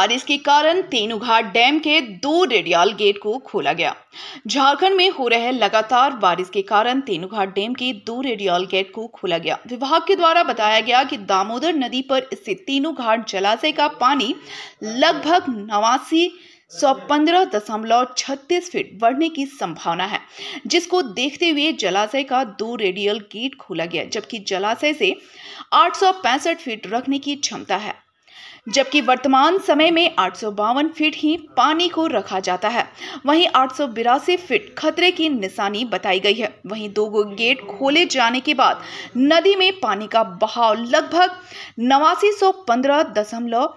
बारिश के कारण तेनुघाट डैम के दो रेडियाल गेट को खोला गया झारखंड में हो रहे लगातार बारिश के कारण तेनुघाट डैम के दो रेडियाल गेट को खोला गया विभाग के द्वारा बताया गया कि दामोदर नदी पर स्थित तेनुघाट घाट जलाशय का पानी लगभग नवासी सौ पंद्रह दशमलव छत्तीस फीट बढ़ने की संभावना है जिसको देखते हुए जलाशय का दो रेडियल गेट खोला गया जबकि जलाशय से आठ सौ पैंसठ फीट रखने की क्षमता है जबकि वर्तमान समय में आठ फीट ही पानी को रखा जाता है वहीं आठ फीट खतरे की निशानी बताई गई है वहीं दो गेट खोले जाने के बाद नदी में पानी का बहाव लगभग नवासी दशमलव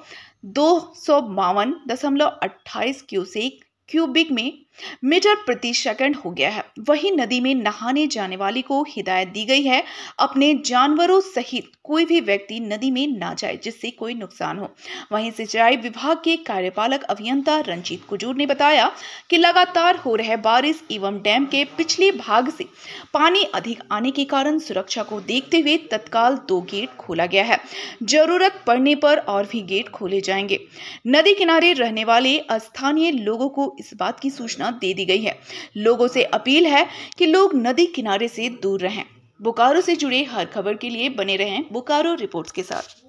दो सौ बावन दशमलव अट्ठाईस क्यूसिक क्यूबिक में मीटर प्रति सेकंड हो गया है वही नदी में नहाने जाने वाले को हिदायत दी गई है अपने जानवरों सहित कोई भी व्यक्ति नदी में ना जाए जिससे कोई नुकसान हो वहीं सिंचाई विभाग के कार्यपालक अभियंता रंजीत कुजूर ने बताया कि लगातार हो रहे बारिश एवं डैम के पिछले भाग से पानी अधिक आने के कारण सुरक्षा को देखते हुए तत्काल दो गेट खोला गया है जरूरत पड़ने पर और भी गेट खोले जाएंगे नदी किनारे रहने वाले स्थानीय लोगों को इस बात की सूचना सूचना दे दी गई है लोगों से अपील है कि लोग नदी किनारे से दूर रहें बोकारो से जुड़े हर खबर के लिए बने रहें बोकारो रिपोर्ट्स के साथ